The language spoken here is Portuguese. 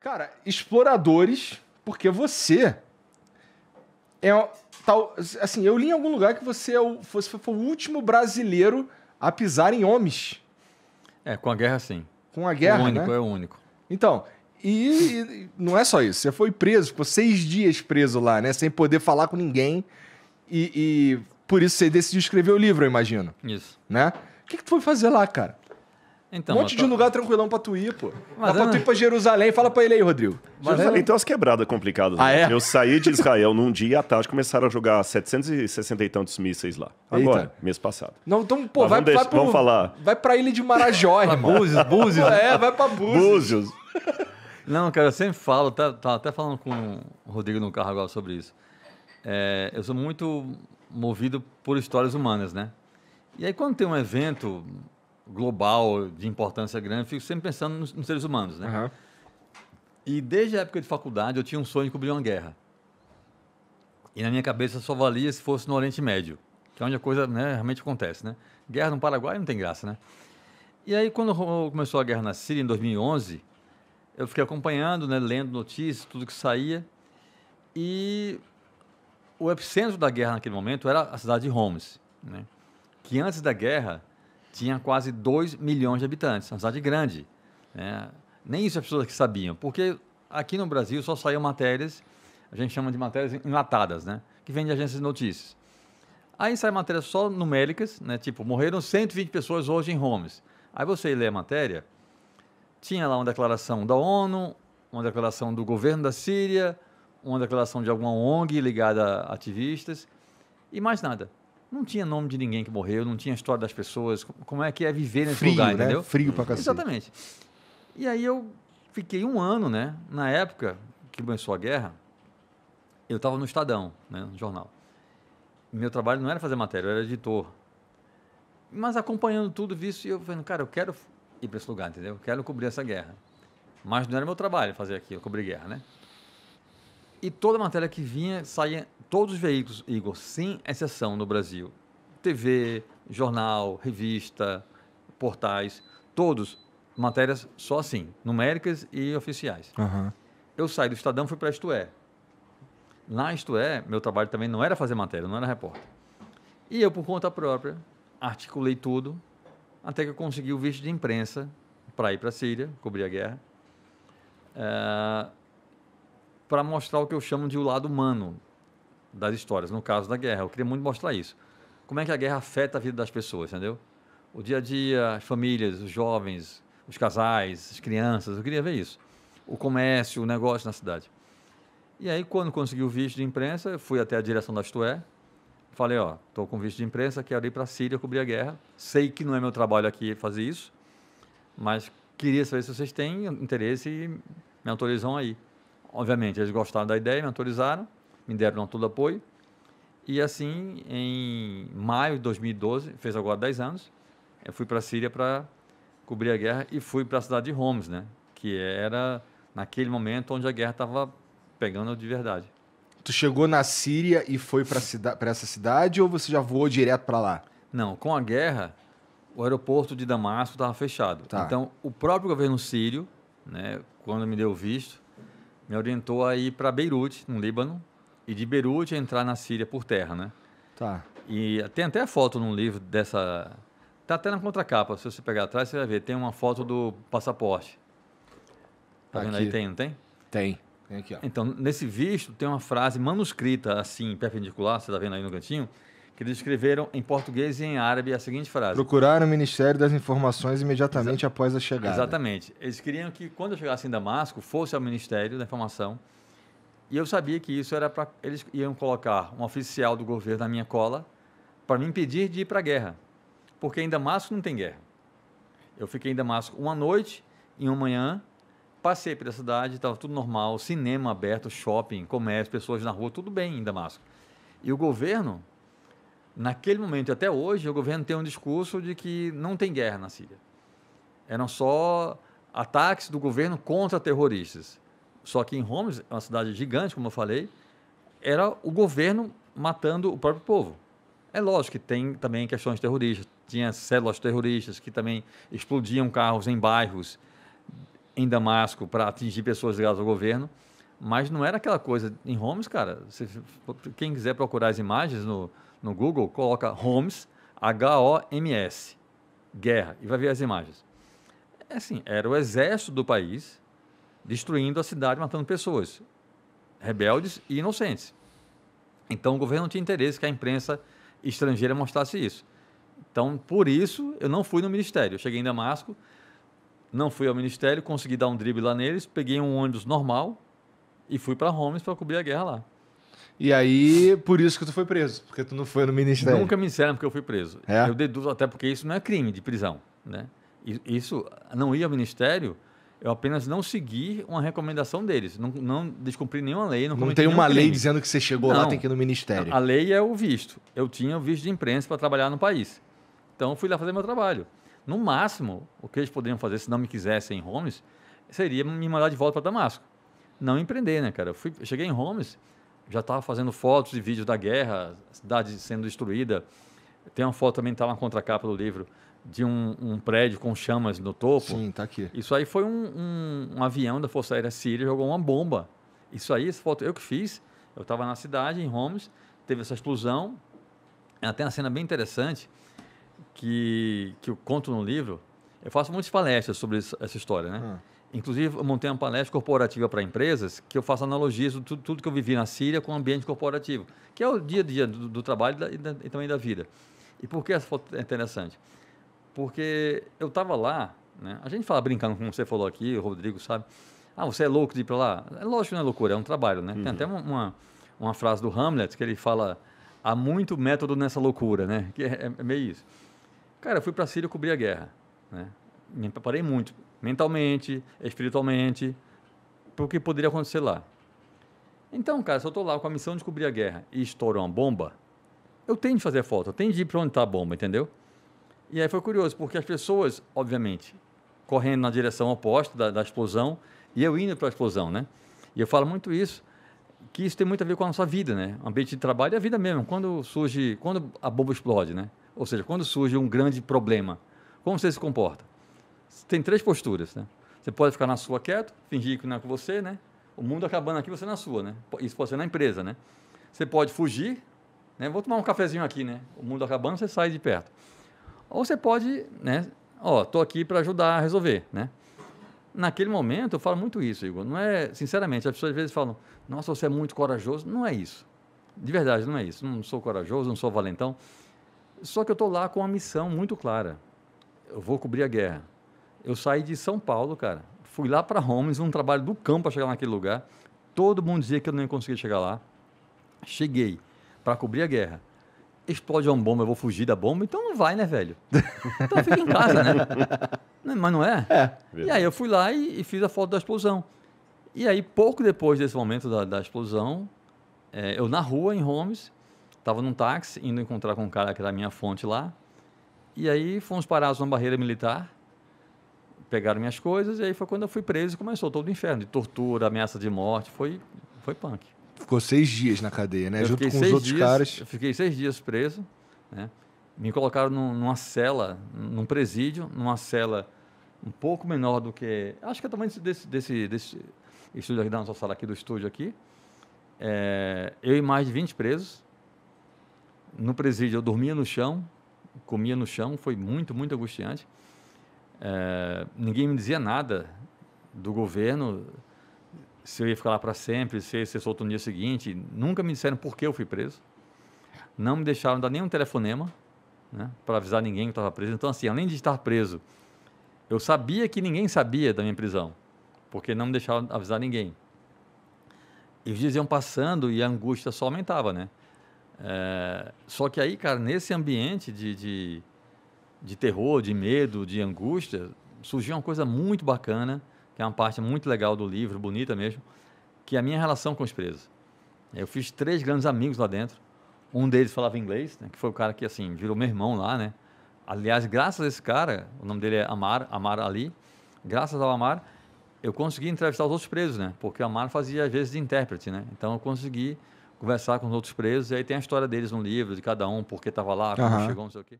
Cara, exploradores, porque você é tal, assim, eu li em algum lugar que você é o, foi o último brasileiro a pisar em homens. É, com a guerra sim. Com a guerra, o único, né? é o único. Então, e, e não é só isso. Você foi preso, ficou seis dias preso lá, né? Sem poder falar com ninguém. E, e por isso você decidiu escrever o livro, eu imagino. Isso. Né? O que, que tu foi fazer lá, cara? Então, um monte de tá- lugar tranquilão pra tu ir, pô. Mas Dá pra tu é- ir pra Jerusalém. Fala pra ele aí, Rodrigo. Mas Jerusalém tem umas quebradas complicadas. Ah, né? é? Eu saí de Israel num dia e à tarde começaram a jogar 760 e tantos mísseis lá. Agora, Eita. mês passado. Não, então, pô, vai, vamos vai pro... Vamos falar. Vai pra ilha de Marajó, irmão. Búzios, Búzios. É, vai pra Búzios. Búzios. Não, cara, eu sempre falo, tá, tá, até falando com o Rodrigo no carro agora sobre isso. É, eu sou muito movido por histórias humanas, né? E aí quando tem um evento global, de importância grande, fico sempre pensando nos, nos seres humanos, né? Uhum. E desde a época de faculdade eu tinha um sonho de cobrir uma guerra. E na minha cabeça só valia se fosse no Oriente Médio, que é onde a coisa né, realmente acontece, né? Guerra no Paraguai não tem graça, né? E aí quando começou a guerra na Síria em 2011, eu fiquei acompanhando, né, lendo notícias, tudo que saía. E o epicentro da guerra naquele momento era a cidade de Homs, né? Que antes da guerra tinha quase 2 milhões de habitantes, uma cidade grande. Né? Nem isso as pessoas que sabiam, porque aqui no Brasil só saiam matérias, a gente chama de matérias enlatadas, né? que vem de agências de notícias. Aí saem matérias só numéricas, né? tipo, morreram 120 pessoas hoje em Holmes. Aí você lê a matéria, tinha lá uma declaração da ONU, uma declaração do governo da Síria, uma declaração de alguma ONG ligada a ativistas, e mais nada não tinha nome de ninguém que morreu, não tinha história das pessoas, como é que é viver nesse Frio, lugar, né? entendeu? Frio pra cacete. Exatamente. E aí eu fiquei um ano, né? Na época que começou a guerra, eu estava no Estadão, né? No jornal. Meu trabalho não era fazer matéria, eu era editor. Mas acompanhando tudo isso, eu falei, cara, eu quero ir para esse lugar, entendeu? Eu quero cobrir essa guerra. Mas não era meu trabalho fazer aqui eu cobri guerra, né? E toda matéria que vinha, saía, todos os veículos, Igor, sem exceção no Brasil, TV, jornal, revista, portais, todos matérias só assim, numéricas e oficiais. Uhum. Eu saí do Estadão fui para a Isto É. Na Isto É, meu trabalho também não era fazer matéria, não era repórter. E eu, por conta própria, articulei tudo, até que eu consegui o visto de imprensa para ir para a Síria, cobrir a guerra. Uh, para mostrar o que eu chamo de o lado humano das histórias, no caso da guerra. Eu queria muito mostrar isso. Como é que a guerra afeta a vida das pessoas, entendeu? O dia a dia, as famílias, os jovens, os casais, as crianças, eu queria ver isso. O comércio, o negócio na cidade. E aí, quando consegui o visto de imprensa, eu fui até a direção da Istoé, falei, ó, estou com visto de imprensa, quero ir para a Síria cobrir a guerra. Sei que não é meu trabalho aqui fazer isso, mas queria saber se vocês têm interesse e me autorizam aí. Obviamente, eles gostaram da ideia, me autorizaram, me deram todo o apoio. E assim, em maio de 2012, fez agora 10 anos, eu fui para a Síria para cobrir a guerra e fui para a cidade de Homs, né? Que era naquele momento onde a guerra estava pegando de verdade. Tu chegou na Síria e foi para cida essa cidade ou você já voou direto para lá? Não, com a guerra, o aeroporto de Damasco estava fechado. Tá. Então, o próprio governo sírio, né, quando me deu visto, me orientou a ir para Beirute, no Líbano, e de Beirute entrar na Síria por terra, né? Tá. E tem até a foto num livro dessa. Tá até na contracapa, se você pegar atrás, você vai ver. Tem uma foto do passaporte. Tá aqui. vendo aí? Tem, não tem? Tem. Tem aqui, ó. Então, nesse visto, tem uma frase manuscrita, assim, perpendicular, você tá vendo aí no cantinho, que eles escreveram em português e em árabe a seguinte frase: Procuraram o Ministério das Informações imediatamente Exa após a chegada. Exatamente. Eles queriam que, quando eu chegasse em Damasco, fosse ao Ministério da Informação. E eu sabia que isso era para. Eles iam colocar um oficial do governo na minha cola para me impedir de ir para a guerra. Porque em Damasco não tem guerra. Eu fiquei em Damasco uma noite e uma manhã, passei pela cidade, estava tudo normal, cinema aberto, shopping, comércio, pessoas na rua, tudo bem em Damasco. E o governo Naquele momento e até hoje, o governo tem um discurso de que não tem guerra na Síria. Eram só ataques do governo contra terroristas. Só que em Homs, uma cidade gigante, como eu falei, era o governo matando o próprio povo. É lógico que tem também questões terroristas. Tinha células terroristas que também explodiam carros em bairros em Damasco para atingir pessoas ligadas ao governo. Mas não era aquela coisa. Em Holmes, cara, se, quem quiser procurar as imagens no, no Google, coloca Holmes, H-O-M-S, guerra, e vai ver as imagens. É assim, era o exército do país destruindo a cidade, matando pessoas, rebeldes e inocentes. Então o governo não tinha interesse que a imprensa estrangeira mostrasse isso. Então, por isso, eu não fui no ministério. Eu cheguei em Damasco, não fui ao ministério, consegui dar um drible lá neles, peguei um ônibus normal, e fui para Holmes para cobrir a guerra lá. E aí, por isso que tu foi preso, porque tu não foi no ministério. Nunca me disseram porque eu fui preso. É? Eu deduzo até porque isso não é crime de prisão, né? Isso, não ir ao ministério, eu apenas não segui uma recomendação deles, não, não descumpri nenhuma lei. Não, não tem uma crime. lei dizendo que você chegou não, lá, tem que ir no ministério. A lei é o visto. Eu tinha o visto de imprensa para trabalhar no país. Então, fui lá fazer meu trabalho. No máximo, o que eles poderiam fazer, se não me quisessem em Holmes seria me mandar de volta para Damasco não empreender, né, cara? Eu fui, cheguei em Holmes, já estava fazendo fotos e vídeos da guerra, cidade sendo destruída. Tem uma foto também, está na contracapa do livro, de um, um, prédio com chamas no topo. Sim, tá aqui. Isso aí foi um, um, um avião da Força Aérea Síria, jogou uma bomba. Isso aí, essa foto eu que fiz. Eu estava na cidade, em Holmes, teve essa explosão. Ela tem uma cena bem interessante que, que eu conto no livro. Eu faço muitas palestras sobre essa história, né? Ah. Inclusive, eu montei uma palestra corporativa para empresas que eu faço analogias de tudo, tudo, que eu vivi na Síria com o ambiente corporativo, que é o dia a dia do, do trabalho e, da, e, também da vida. E por que essa foto é interessante? Porque eu estava lá, né? a gente fala brincando, como você falou aqui, o Rodrigo sabe, ah, você é louco de ir para lá? É lógico que não é loucura, é um trabalho, né? Uhum. Tem até uma, uma frase do Hamlet que ele fala, há muito método nessa loucura, né? Que é, é meio isso. Cara, eu fui para a Síria cobrir a guerra, né? Me preparei muito mentalmente, espiritualmente, para o que poderia acontecer lá. Então, cara, se eu estou lá com a missão de descobrir a guerra e estourou uma bomba, eu tenho de fazer foto, eu tenho de ir para onde está a bomba, entendeu? E aí foi curioso, porque as pessoas, obviamente, correndo na direção oposta da, da explosão e eu indo para a explosão, né? E eu falo muito isso, que isso tem muito a ver com a nossa vida, né? O ambiente de trabalho e é a vida mesmo. Quando surge, quando a bomba explode, né? Ou seja, quando surge um grande problema, como você se comporta? tem três posturas, né? Você pode ficar na sua quieto, fingir que não é com você, né? O mundo acabando aqui, você na sua, né? Isso pode ser na empresa, né? Você pode fugir, né? Vou tomar um cafezinho aqui, né? O mundo acabando, você sai de perto. Ou você pode, né? Ó, oh, tô aqui para ajudar a resolver, né? Naquele momento, eu falo muito isso, Igor. Não é, sinceramente, as pessoas às vezes falam: "Nossa, você é muito corajoso". Não é isso. De verdade, não é isso. Não sou corajoso, não sou valentão. Só que eu tô lá com uma missão muito clara. Eu vou cobrir a guerra eu saí de São Paulo, cara. Fui lá para Holmes, um trabalho do campo para chegar naquele lugar. Todo mundo dizia que eu não ia conseguir chegar lá. Cheguei para cobrir a guerra. Explode uma bomba, eu vou fugir da bomba, então não vai, né, velho? Então fica em casa, né? Mas não é? é e aí eu fui lá e, e, fiz a foto da explosão. E aí, pouco depois desse momento da, da explosão, é, eu na rua, em Holmes, estava num táxi, indo encontrar com um cara que era a minha fonte lá. E aí fomos parados numa barreira militar pegaram minhas coisas, e aí foi quando eu fui preso e começou todo o inferno, de tortura, ameaça de morte, foi, foi punk. Ficou seis dias na cadeia, né? Eu Junto com os outros dias, caras. Eu fiquei seis dias preso, né? Me colocaram num, numa cela, num presídio, numa cela um pouco menor do que. Acho que é também desse, desse, desse estúdio aqui da nossa sala aqui, do estúdio aqui. É, eu e mais de 20 presos. No presídio eu dormia no chão, comia no chão, foi muito, muito angustiante. É, ninguém me dizia nada do governo, se eu ia ficar lá para sempre, se eu ia ser solto no dia seguinte. Nunca me disseram por que eu fui preso. Não me deixaram dar nenhum telefonema né, para avisar ninguém que estava preso. Então, assim, além de estar preso, eu sabia que ninguém sabia da minha prisão, porque não me deixaram avisar ninguém. E os dias iam passando e a angústia só aumentava, né? É, só que aí, cara, nesse ambiente de, de de terror, de medo, de angústia, surgiu uma coisa muito bacana, que é uma parte muito legal do livro, bonita mesmo, que é a minha relação com os presos. Eu fiz três grandes amigos lá dentro. Um deles falava inglês, né, que foi o cara que assim virou meu irmão lá, né? Aliás, graças a esse cara, o nome dele é Amar, Amar Ali. Graças ao Amar, eu consegui entrevistar os outros presos, né? Porque o Amar fazia às vezes de intérprete, né? Então eu consegui conversar com os outros presos e aí tem a história deles no livro de cada um, porque estava lá, como uhum. chegou, não sei o quê.